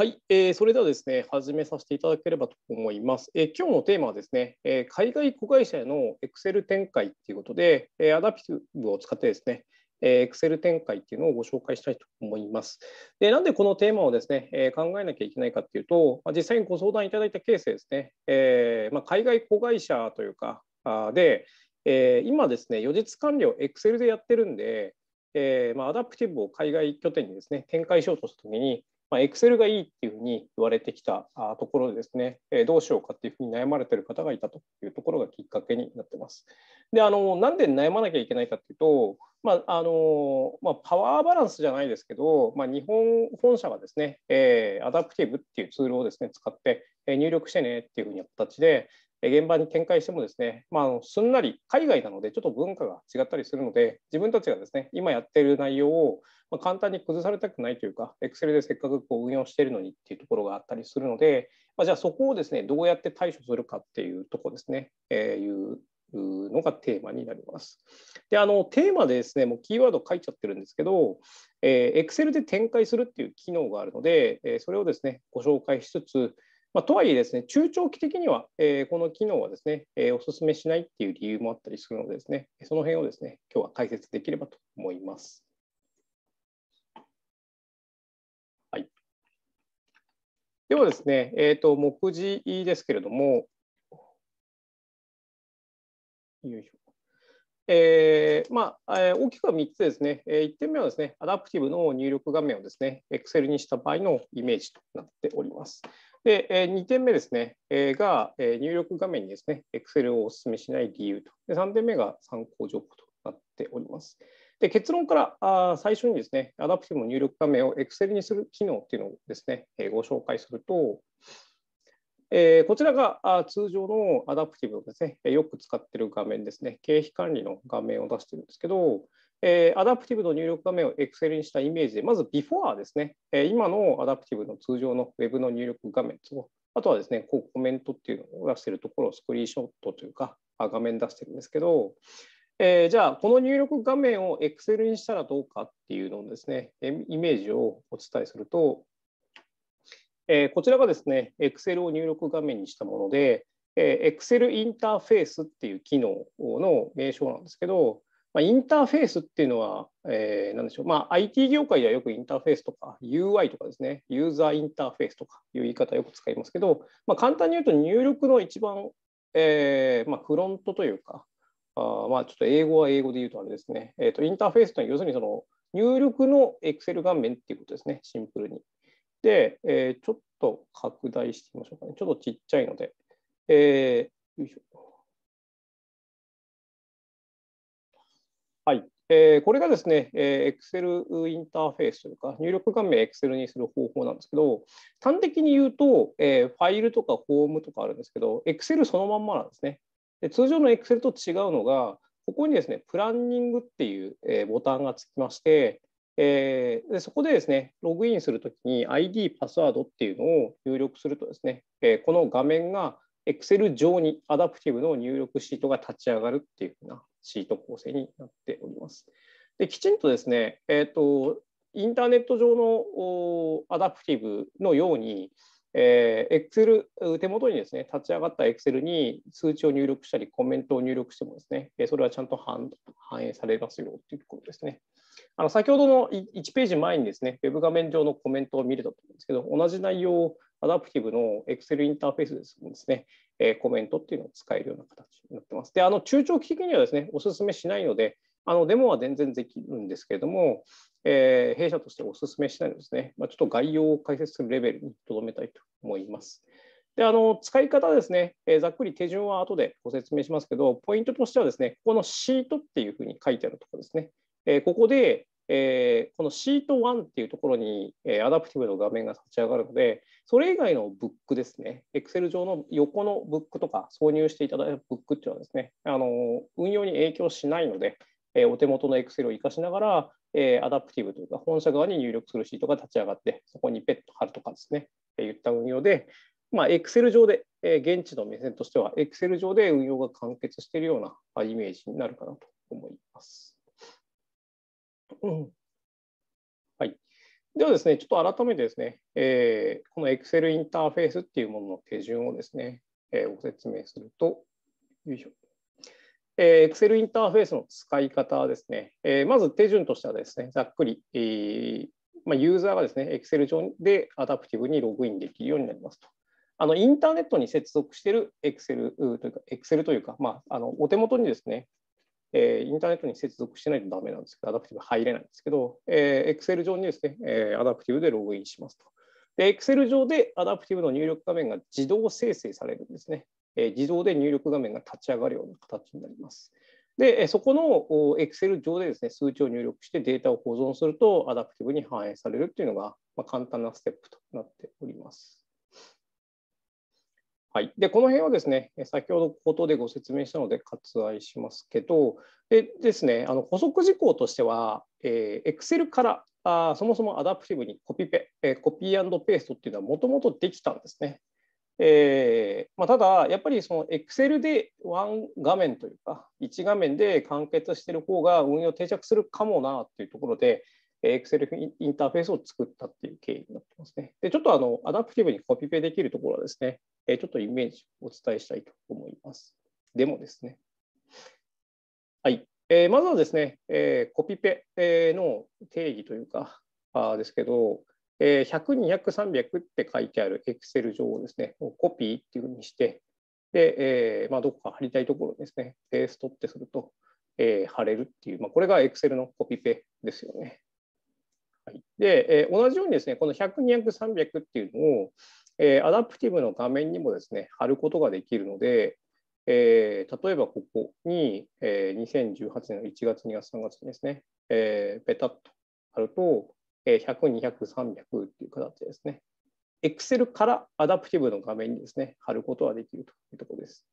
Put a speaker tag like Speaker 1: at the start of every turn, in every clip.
Speaker 1: はい、えー、それではですね、始めさせていただければと思います。えー、今日のテーマはですね、えー、海外子会社への Excel 展開っていうことで、えー、アダプティブを使ってですね、えー、Excel 展開っていうのをご紹介したいと思います。でなんでこのテーマをですね、えー、考えなきゃいけないかっていうと、まあ、実際にご相談いただいたケースですね、えーまあ、海外子会社というか、あで、えー、今ですね、予実管理を Excel でやってるんで、えーまあ、アダプティブを海外拠点にですね展開しようとしたときに、まあ、Excel がいいっていうふうに言われてきたところでですね、えどうしようかっていうふうに悩まれてる方がいたというところがきっかけになってます。で、あの、なんで悩まなきゃいけないかっていうと、まああのまあ、パワーバランスじゃないですけど、まあ、日本本社がですね、えー、アダプティブっていうツールをですね使って、え入力してねっていうふうた形で、現場に展開してもですね、まあ、すんなり海外なのでちょっと文化が違ったりするので自分たちがですね今やってる内容をまあ、簡単に崩されたくないというか、Excel でせっかくこう運用しているのにっていうところがあったりするので、まあ、じゃあそこをですね、どうやって対処するかっていうとこですね、えー、いうのがテーマになります。で、あのテーマでですね、もうキーワード書いちゃってるんですけど、えー、Excel で展開するっていう機能があるので、えー、それをですね、ご紹介しつつ、まあ、とはいえですね、中長期的には、えー、この機能はですね、えー、お勧めしないっていう理由もあったりするのでですね、その辺をですね、今日は解説できればと思います。ではですね、えーと、目次ですけれども、よいしょえーまあえー、大きくは3つですね、えー、1点目はですね、アダプティブの入力画面をですね、Excel にした場合のイメージとなっております。で、えー、2点目ですね、えー、が、えー、入力画面にですね、Excel をお勧めしない理由と。で3点目が参考情報となっております。で結論からあ最初にですね、アダプティブの入力画面を Excel にする機能っていうのをですね、えー、ご紹介すると、えー、こちらがあ通常のアダプティブのですね、よく使ってる画面ですね、経費管理の画面を出してるんですけど、えー、アダプティブの入力画面を Excel にしたイメージで、まず Before ですね、えー、今のアダプティブの通常の Web の入力画面と、あとはですね、こうコメントっていうのを出してるところをスクリーンショットというか、あ画面出してるんですけど、えー、じゃあ、この入力画面を Excel にしたらどうかっていうのをですね、イメージをお伝えすると、えー、こちらがですね、Excel を入力画面にしたもので、えー、Excel インターフェースっていう機能の名称なんですけど、まあ、インターフェースっていうのは、えー、何でしょう、まあ、IT 業界ではよくインターフェースとか UI とかですね、ユーザーインターフェースとかいう言い方よく使いますけど、まあ、簡単に言うと入力の一番、えーまあ、フロントというか、あまあ、ちょっと英語は英語で言うとあれですね、えーと、とインターフェースというのは要するにその入力の Excel 画面っていうことですね、シンプルに。で、えー、ちょっと拡大してみましょうかね。ちょっとちっちゃいので。えー、よいしょ。はい。えー、これがですね、えー、Excel インターフェースというか、入力画面 Excel にする方法なんですけど、端的に言うと、えー、ファイルとかフォームとかあるんですけど、Excel そのまんまなんですね。で通常の Excel と違うのが、ここにですね、プランニングっていう、えボタンがつきまして、えー、でそこでですね、ログインするときに ID、パスワードっていうのを入力するとですね、えこの画面が Excel 上にアダプティブの入力シートが立ち上がるっていうようなシート構成になっております。できちんとですね、えーと、インターネット上のアダプティブのように、えー、Excel、手元にですね、立ち上がった Excel に数値を入力したり、コメントを入力してもですね、それはちゃんと反映されますよというところですね。あの先ほどの1ページ前にですね、Web 画面上のコメントを見れたと思うんですけど、同じ内容をアダプティブの Excel インターフェースですですね、えコメントっていうのを使えるような形になってます。で、あの中長期的にはですね、お勧めしないので、あのデモは全然できるんですけれども、えー、弊社としてお勧めしないですね、まあ、ちょっと概要を解説するレベルにとどめたいと思います。であの使い方ですね、えー、ざっくり手順は後でご説明しますけど、ポイントとしてはですね、このシートっていうふうに書いてあるところですね、えー、ここで、えー、このシート1っていうところに、えアダプティブの画面が立ち上がるので、それ以外のブックですね、Excel 上の横のブックとか挿入していただいたブックっていうのはですね、あの運用に影響しないので、えお手元の Excel を活かしながら、えアダプティブというか、本社側に入力するシートが立ち上がって、そこにペット貼るとかですね、えいった運用で、まあ、Excel 上で、え現地の目線としては、Excel 上で運用が完結しているようなイメージになるかなと思います。はい。ではですね、ちょっと改めてですね、えー、この Excel インターフェースっていうものの手順をですね、えー、ご説明すると、よいしょ。えー、Excel インターフェースの使い方はですね、えー、まず手順としてはですね、ざっくり、えーまあ、ユーザーがですね、Excel 上でアダプティブにログインできるようになりますと。あのインターネットに接続している Excel というか、Excel というか、まあ、あのお手元にですね、えー、インターネットに接続してないとダメなんですけど、アダプティブ入れないんですけど、えー、Excel 上にですね、えー、アダプティブでログインしますと。で、Excel 上でアダプティブの入力画面が自動生成されるんですね。え自動で入力画面が立ち上がるような形になります。で、そこの Excel 上でですね、数値を入力してデータを保存すると、アダプティブに反映されるっていうのが、ま簡単なステップとなっております。はい、でこの辺はですね、先ほど口頭でご説明したので割愛しますけど、でですね、あの補足事項としては、えー、Excel からあそもそもアダプティブにコピペ、えー、コピーペーストっていうのはもともとできたんですね。えーまあ、ただ、やっぱりその Excel でワン画面というか、1画面で完結している方が運用定着するかもなというところで、Excel インターフェースを作ったっていう経緯になってますね。で、ちょっとあのアダプティブにコピペできるところはですね、ちょっとイメージをお伝えしたいと思います。でもですね。はい。えー、まずはですね、えー、コピペの定義というか、あですけど、えー、100、200、300って書いてある Excel 上をですね、コピーっていうふうにして、で、えーまあ、どこか貼りたいところですね、ペーストってすると、えー、貼れるっていう、まあ、これが Excel のコピペですよね。はい、で、えー、同じようにですね、この100、200、300っていうのを、えー、アダプティブの画面にもですね、貼ることができるので、えー、例えばここに、えー、2018年の1月、2月、3月にですね、えー、ペタッと貼ると、100、200、300っていう形ですね。Excel からアダプティブの画面にですね、貼ることができるというところです。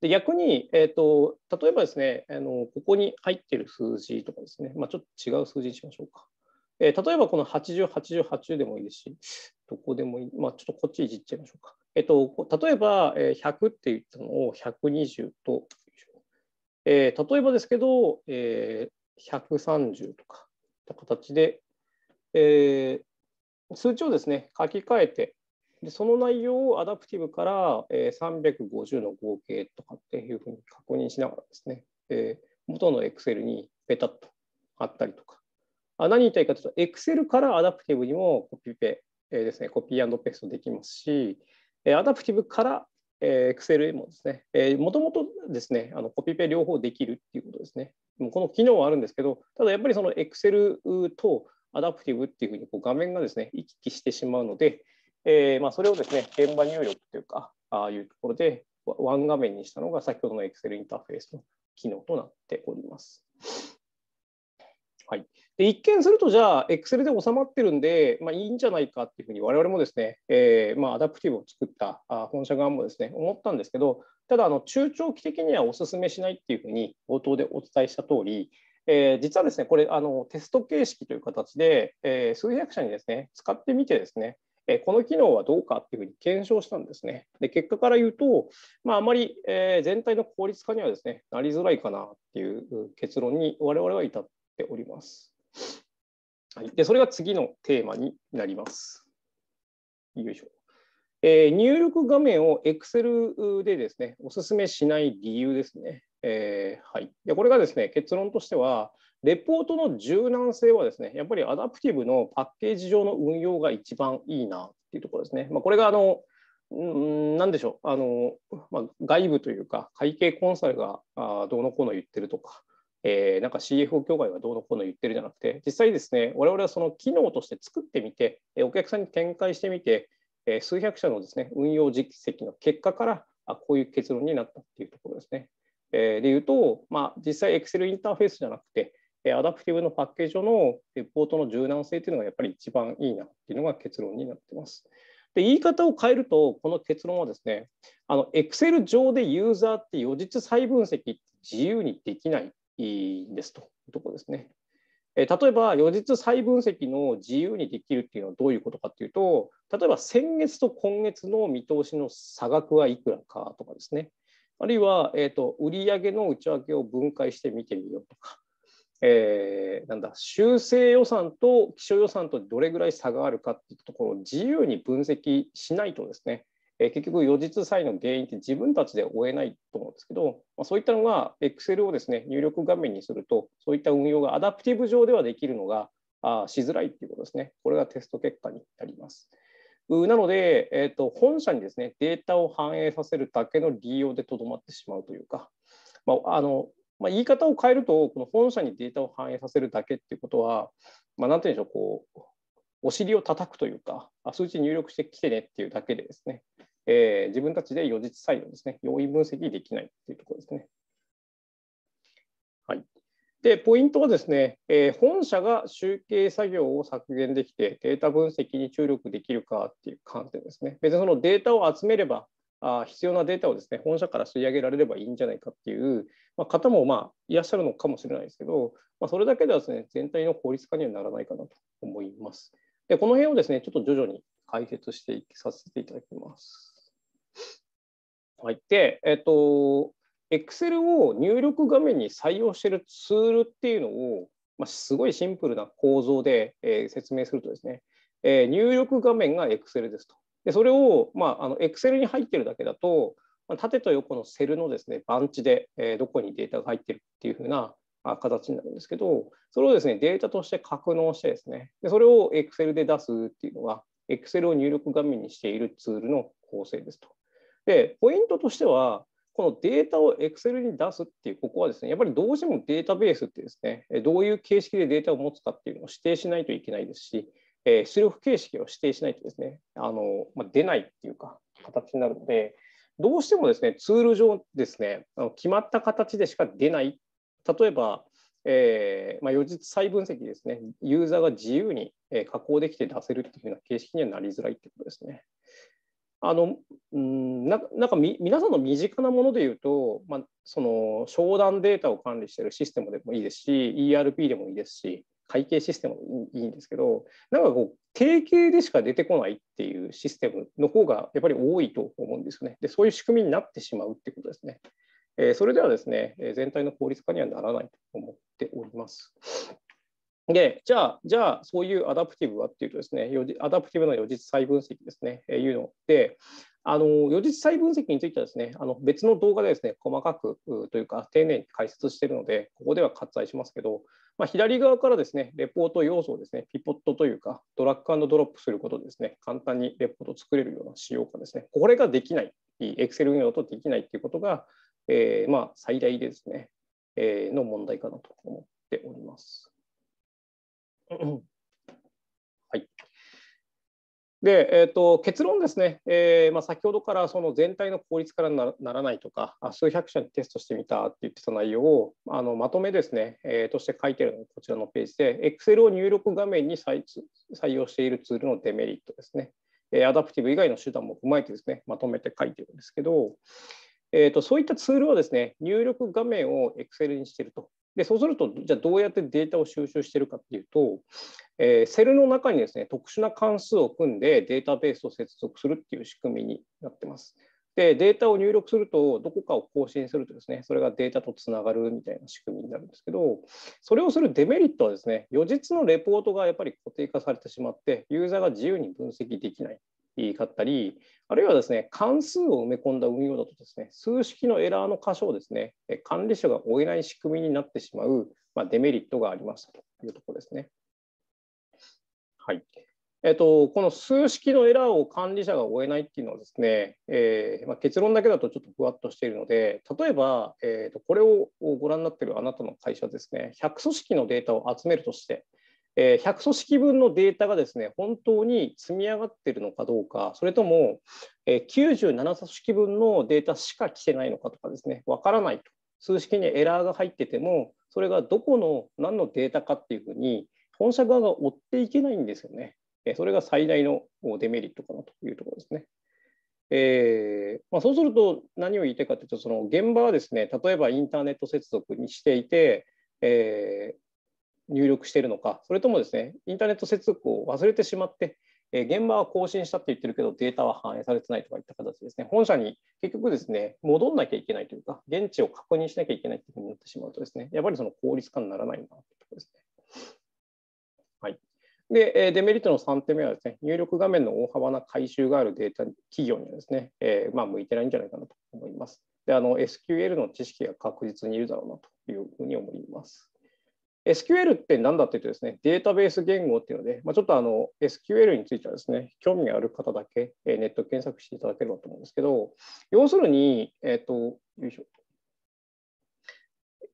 Speaker 1: で逆に、えーと、例えばですねあの、ここに入っている数字とかですね、まあ、ちょっと違う数字にしましょうか。えー、例えばこの80、80、80でもいいですし、どこでもいい、まあ、ちょっとこっちいじっちゃいましょうか。えっ、ー、と、例えば100って言ったのを120と、えー、例えばですけど、えー、130とか、った形で、えー、数値をですね、書き換えて、でその内容をアダプティブから、えー、350の合計とかっていうふうに確認しながらですね、えー、元の Excel にペタッと貼ったりとか、あ何言いたいかというと、Excel からアダプティブにもコピペ、えー、ですね、コピーペーストできますし、えー、アダプティブから Excel もですね、もともとですね、あのコピペ両方できるっていうことですね。この機能はあるんですけど、ただやっぱりその Excel とアダプティブっていうふうにこう画面がですね、行き来してしまうので、えー、まあそれをですね、現場入力というか、ああいうところでワン画面にしたのが先ほどの Excel インターフェースの機能となっております。はい。で一見すると、じゃあ、Excel で収まってるんで、まあ、いいんじゃないかっていうふうに、我々もですね、えーまあ、アダプティブを作ったあ本社側もですね、思ったんですけど、ただ、中長期的にはお勧めしないっていうふうに、冒頭でお伝えした通り、えー、実はですね、これあの、テスト形式という形で、えー、数百社にですね、使ってみてですね、えこの機能はどうかっていうふうに検証したんですね。で結果から言うと、まあ、あまり、え全体の効率化にはですねなりづらいかなっていう結論に我々は至っております。はい、でそれが次のテーマになります。よいしょ。えー、入力画面を Excel でですね、お勧めしない理由ですね。えー、はい、でこれがですね、結論としては、レポートの柔軟性はですね、やっぱりアダプティブのパッケージ上の運用が一番いいなっていうところですね。まあ、これがあの、何でしょうあの、まあ、外部というか会計コンサルがどうのこうの言ってるとかえー、なんか CFO 協会がどうのこうの言ってるじゃなくて、実際ですね、我々はその機能として作ってみて、お客さんに展開してみて、え数百社のですね運用実績の結果からあ、こういう結論になったっていうところですね。えでいうと、まあ、実際 Excel インターフェースじゃなくて、アダプティブのパッケージのレポートの柔軟性というのがやっぱり一番いいなっていうのが結論になってます。で言い方を変えると、この結論はですね、Excel 上でユーザーって予実再分析自由にできないですというところですね。例えば予日再分析の自由にできるっていうのはどういうことかっていうと例えば先月と今月の見通しの差額はいくらかとかですねあるいは、えーと、売上の内訳を分解して見てみようとか、えー、なんだ修正予算と気象予算とどれぐらい差があるかっていうところを自由に分析しないとですねえ結局、予実際の原因って自分たちで追えないと思うんですけど、まあ、そういったのが Excel をですね入力画面にすると、そういった運用がアダプティブ上ではできるのがあしづらいっていうことですね。これがテスト結果になります。なので、えーと、と本社にですねデータを反映させるだけの利用でとどまってしまうというか、まああのまあ、言い方を変えると、この本社にデータを反映させるだけっていうことは、まあ、なんていうんでしょう、こうお尻を叩くというか、数値入力してきてねっていうだけでですね、えー、自分たちで予実採用ですね、容易分析できないっていうところですね。はい、でポイントはですね、えー、本社が集計作業を削減できてデータ分析に注力できるかっていう観点ですね。別にそのデータを集めればあ必要なデータをですね本社から吸い上げられればいいんじゃないかっていう、まあ、方もまあいらっしゃるのかもしれないですけど、まあ、それだけではですね全体の効率化にはならないかなと思います。でこの辺をですねちょっと徐々に解説していきさせていただきます。はい、で、えっ、ー、と、Excel を入力画面に採用しているツールっていうのを、まあ、すごいシンプルな構造で、えー、説明するとですね、えー、入力画面が Excel ですと。でそれを、まあ、あの Excel に入ってるだけだと、まあ、縦と横のセルのですね番地で、えー、どこにデータが入ってるっていうふうな形になるんですけど、それをですねデータとして格納してですね、でそれを Excel で出すっていうのが、Excel を入力画面にしているツールの構成ですと。で、ポイントとしては、このデータを Excel に出すっていう、ここはですね、やっぱりどうしてもデータベースってですね、どういう形式でデータを持つかっていうのを指定しないといけないですし、え出力形式を指定しないとですね、あのまあ、出ないっていうか、形になるので、どうしてもですね、ツール上ですね、決まった形でしか出ない。例えば、えー、まあ、予実再分析ですね、ユーザーが自由に加工できて出せるっていうふうな形式にはなりづらいってことですね。あのうんななんかみ皆さんの身近なものでいうと、まあ、その商談データを管理しているシステムでもいいですし ERP でもいいですし会計システムもいいんですけどなんかこう定型でしか出てこないっていうシステムの方がやっぱり多いと思うんですよねでそういう仕組みになってしまうってことですね、えー、それではですね全体の効率化にはならないと思っておりますで、じゃあ、じゃあ、そういうアダプティブはっていうとですね、アダプティブの予実再分析ですね、えー、いうので、あの予実再分析についてはですね、あの別の動画でですね、細かくというか、丁寧に解説しているので、ここでは割愛しますけど、まあ、左側からですね、レポート要素をですね、ピポットというか、ドラッグドロップすることでですね、簡単にレポートを作れるような仕様化ですね、これができない、Excel 運用とできないということが、えー、まあ最大でですね、えー、の問題かなと思っております。はい。で、えーと、結論ですね、えーまあ、先ほどからその全体の効率からならないとか、数百社にテストしてみたって言ってた内容をあのまとめですね、えー、として書いてるのがこちらのページで、Excel を入力画面に採用しているツールのデメリットですね、えアダプティブ以外の手段も踏まえてですね、まとめて書いてるんですけど、えーと、とそういったツールはですね、入力画面を Excel にしているとでそうするとじゃあどうやってデータを収集してるかっていうと、えー、セルの中にですね特殊な関数を組んでデータベースを接続するっていう仕組みになってます。でデータを入力するとどこかを更新するとですねそれがデータとつながるみたいな仕組みになるんですけどそれをするデメリットはですね予実のレポートがやっぱり固定化されてしまってユーザーが自由に分析できないかったり、あるいはですね、関数を埋め込んだ運用だとですね、数式のエラーの箇所をですね、管理者が追えない仕組みになってしまう、まあ、デメリットがありましたというところですね。はい。えっと、この数式のエラーを管理者が追えないっていうのはですね、えー、まあ、結論だけだとちょっとふわっとしているので、例えば、えーと、これをご覧になっているあなたの会社ですね、100組織のデータを集めるとして、え100組織分のデータがですね本当に積み上がっているのかどうか、それとも、え97組織分のデータしか来てないのかとかですね、わからないと、数式にエラーが入ってても、それがどこの何のデータかっていうふうに、本社側が追っていけないんですよね。それが最大のデメリットかなというところですね。えーまあ、そうすると何を言いたいかというとその現場はですね例えばインターネット接続にしていて、えー入力しているのか、それともですね、インターネット接続を忘れてしまって、え現場は更新したって言ってるけど、データは反映されてないとかいった形ですね、本社に結局ですね、戻んなきゃいけないというか、現地を確認しなきゃいけないというふうになってしまうとですね、やっぱりその効率化にならないなというところですね。はい、で、デメリットの3点目はですね、入力画面の大幅な回収があるデータ企業にはですね、えー、まあ、向いてないんじゃないかなと思います。で、あの SQL の知識が確実にいるだろうなというふうに思います。SQL って何だって言うとですね、データベース言語っていうので、まあ、ちょっとあの SQL についてはですね、興味がある方だけネット検索していただければと思うんですけど、要するに、えっ、ー、と、よいしょ。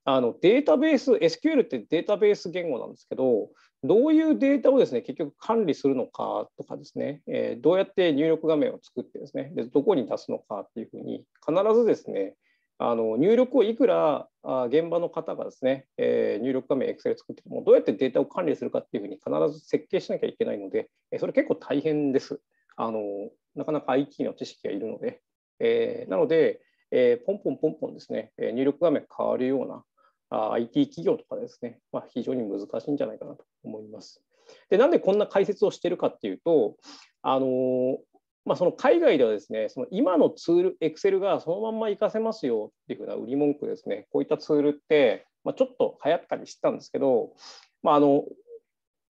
Speaker 1: あのデータベース、SQL ってデータベース言語なんですけど、どういうデータをですね、結局管理するのかとかですね、えー、どうやって入力画面を作ってですねで、どこに出すのかっていうふうに、必ずですね、あの入力をいくらあ現場の方がですね、えー、入力画面 Excel 作ってもどうやってデータを管理するかっていうふうに必ず設計しなきゃいけないので、えそれ結構大変です。あのなかなか IT の知識がいるので。えー、なので、えー、ポンポンポンポンですね、え入力画面変わるようなあ IT 企業とかですね、まあ、非常に難しいんじゃないかなと思います。でなんでこんな解説をしてるかっていうと、あのまあ、その海外ではですね、その今のツール、エクセルがそのまんま活かせますよっていうふうな売り文句ですね、こういったツールって、まあ、ちょっと流行ったりしてたんですけど、まあ、あの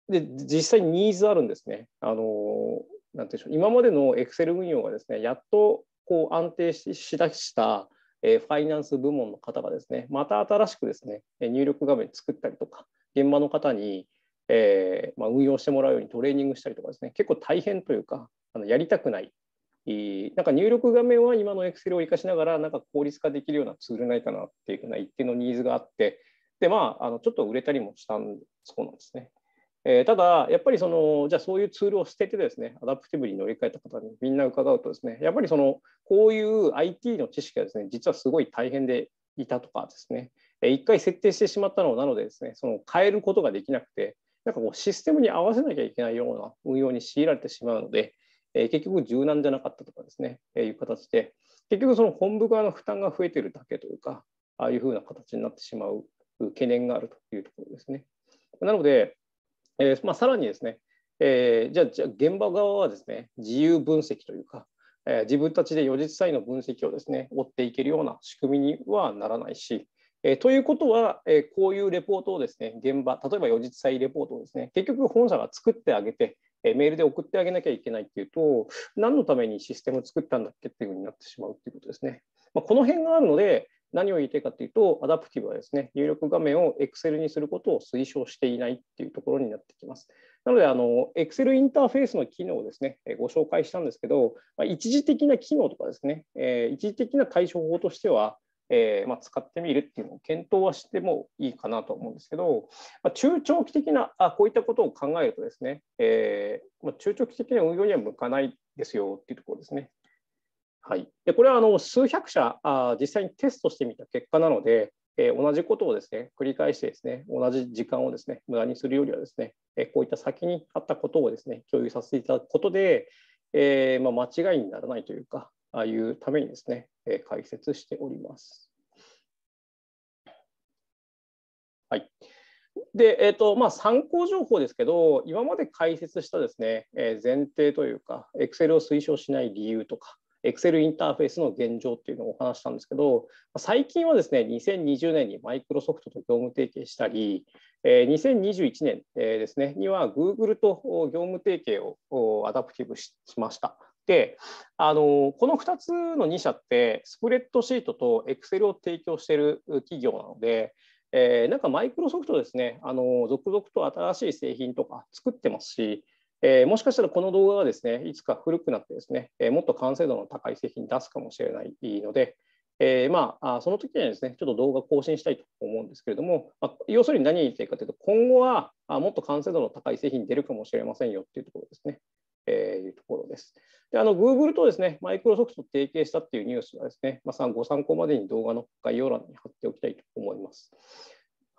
Speaker 1: で実際にニーズあるんですね。あのなんてうでしょう今までの Excel 運用がですね、やっとこう安定しだした、えー、ファイナンス部門の方がですね、また新しくですね、入力画面作ったりとか、現場の方に、えーまあ、運用してもらうようにトレーニングしたりとかですね、結構大変というか、あのやりたくない。なんか入力画面は今の Excel を活かしながらなんか効率化できるようなツールないかなっていうふうな一定のニーズがあってでまああのちょっと売れたりもしたんそうなんですね。えー、ただ、やっぱりその、じゃあそういうツールを捨ててですね、アダプティブに乗り換えた方にみんな伺うとですね、やっぱりその、こういう IT の知識がですね、実はすごい大変でいたとかですね、え一回設定してしまったのなのでですね、その変えることができなくて、なんかこうシステムに合わせなきゃいけないような運用に強いられてしまうので、えー、結局柔軟じゃなかったとかですね、えー、いう形で、結局その本部側の負担が増えてるだけというか、ああいうふうな形になってしまう懸念があるというところですね。なので、えーまあ、さらにですね、えー、じゃあじゃあ現場側はですね、自由分析というか、えー、自分たちで予実際の分析をですね、追っていけるような仕組みにはならないし、えー、ということは、えー、こういうレポートをですね、現場、例えば予実際レポートをですね、結局本社が作ってあげて、えメールで送ってあげなきゃいけないっていうと、何のためにシステムを作ったんだっけっていうふうになってしまうっていうことですね。まあ、この辺があるので、何を言いたいかっていうと、アダプティブはですね、入力画面を Excel にすることを推奨していないっていうところになってきます。なので、あの、Excel インターフェースの機能をですね、ご紹介したんですけど、まあ、一時的な機能とかですね、えー、一時的な対処法としては、えー、まあ、使ってみるっていうのを検討はしてもいいかなと思うんですけど、まあ、中長期的なあこういったことを考えるとですね、えー、まあ、中長期的な運用には向かないですよっていうところですね。はい、でこれはあの数百社あ実際にテストしてみた結果なので、えー、同じことをですね繰り返してですね同じ時間をですね無駄にするよりはですね、えこういった先にあったことをですね共有させていただくことで、えー、ま間違いにならないというか、あいうためにですね、えー、解説しております。はい。で、えーとまあ、参考情報ですけど、今まで解説したですね、えー、前提というか、Excel を推奨しない理由とか、Excel インターフェースの現状っていうのをお話したんですけど、最近はですね、2020年にマイクロソフトと業務提携したり、2021年ですね、には Google と業務提携をアダプティブしました。であのこの2つの2社ってスプレッドシートと Excel を提供している企業なので、えー、なんかマイクロソフトですねあの続々と新しい製品とか作ってますし、えー、もしかしたらこの動画がですねいつか古くなってですね、えー、もっと完成度の高い製品出すかもしれないので、えー、まあ、その時にはですね、ちょっと動画更新したいと思うんですけれども、まあ、要するに何言いたいかというと、今後はもっと完成度の高い製品出るかもしれませんよっていうところですね。えー、いうところです。で、あの、Google とですね、マイクロソフトと提携したっていうニュースはですね、まあ、ご参考までに動画の概要欄に貼っておきたいと思います。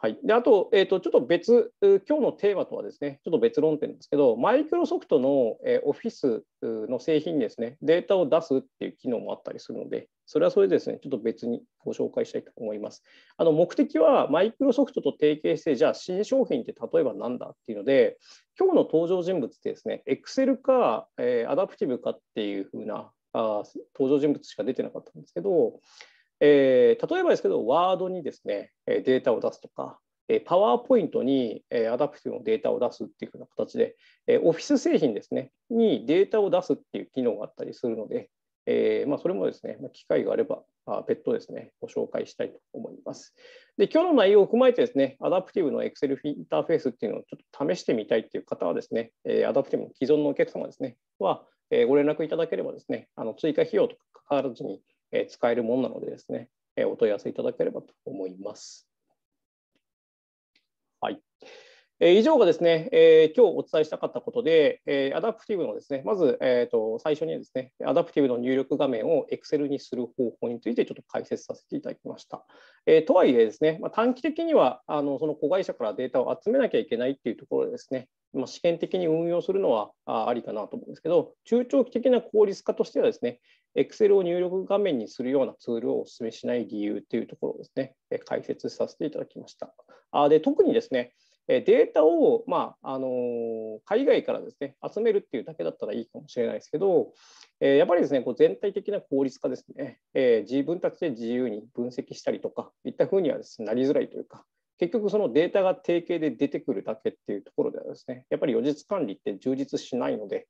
Speaker 1: はい、であと,、えーと、ちょっと別、今日のテーマとはですね、ちょっと別論点ですけど、マイクロソフトの、えー、オフィスの製品にですね、データを出すっていう機能もあったりするので、それはそれでですね、ちょっと別にご紹介したいと思います。あの目的は、マイクロソフトと提携して、じゃあ新商品って例えばなんだっていうので、今日の登場人物ってですね、Excel か、えー、アダプティブかっていう風なあ登場人物しか出てなかったんですけど、えー、例えばですけど、ワードにですね、データを出すとか、パワーポイントにアダプティブのデータを出すっていうふうな形で、オフィス製品ですね、にデータを出すっていう機能があったりするので、えーまあ、それもですね、機会があれば、別途ですね、ご紹介したいと思います。で、今日の内容を踏まえてですね、アダプティブの Excel インターフェースっていうのをちょっと試してみたいっていう方はですね、アダプティブの既存のお客様ですね、は、ご連絡いただければですね、あの追加費用とかからずに、え使えるものなのでですね、えお問い合わせいただければと思います。はい。以上がですね、え今日お伝えしたかったことで、えアダプティブのですね、まず、えと、最初にですね、アダプティブの入力画面を Excel にする方法についてちょっと解説させていただきました。えとはいえですね、ま短期的にはあのその子会社からデータを集めなきゃいけないっていうところでですね、ま試験的に運用するのはありかなと思うんですけど、中長期的な効率化としてはですね、Excel を入力画面にするようなツールをお勧めしない理由というところをですね、解説させていただきました。あで特にですね、データを、まああの海外からですね集めるっていうだけだったらいいかもしれないですけど、えやっぱりですねこう全体的な効率化ですね、え自分たちで自由に分析したりとかいったふうにはです、ね、なりづらいというか、結局そのデータが定型で出てくるだけっていうところではですね、やっぱり予実管理って充実しないので、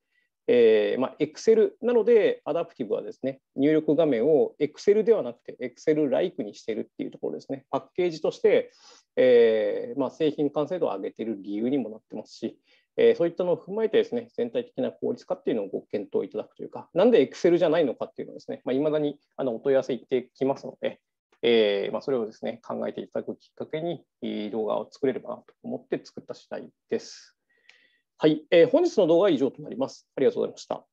Speaker 1: えーまあ、Excel なので、アダプティブはですね、入力画面を Excel ではなくて Excel-like にしてるっていうところですね。パッケージとして、えーまあ、製品完成度を上げてる理由にもなってますし、えー、そういったのを踏まえてですね、全体的な効率化っていうのをご検討いただくというか、なんで Excel じゃないのかっていうのをですね、い、まあ、だにあのお問い合わせいってきますので、えーまあ、それをですね、考えていただくきっかけに動画を作れればなと思って作った次第です。はい、えー、本日の動画は以上となります。ありがとうございました。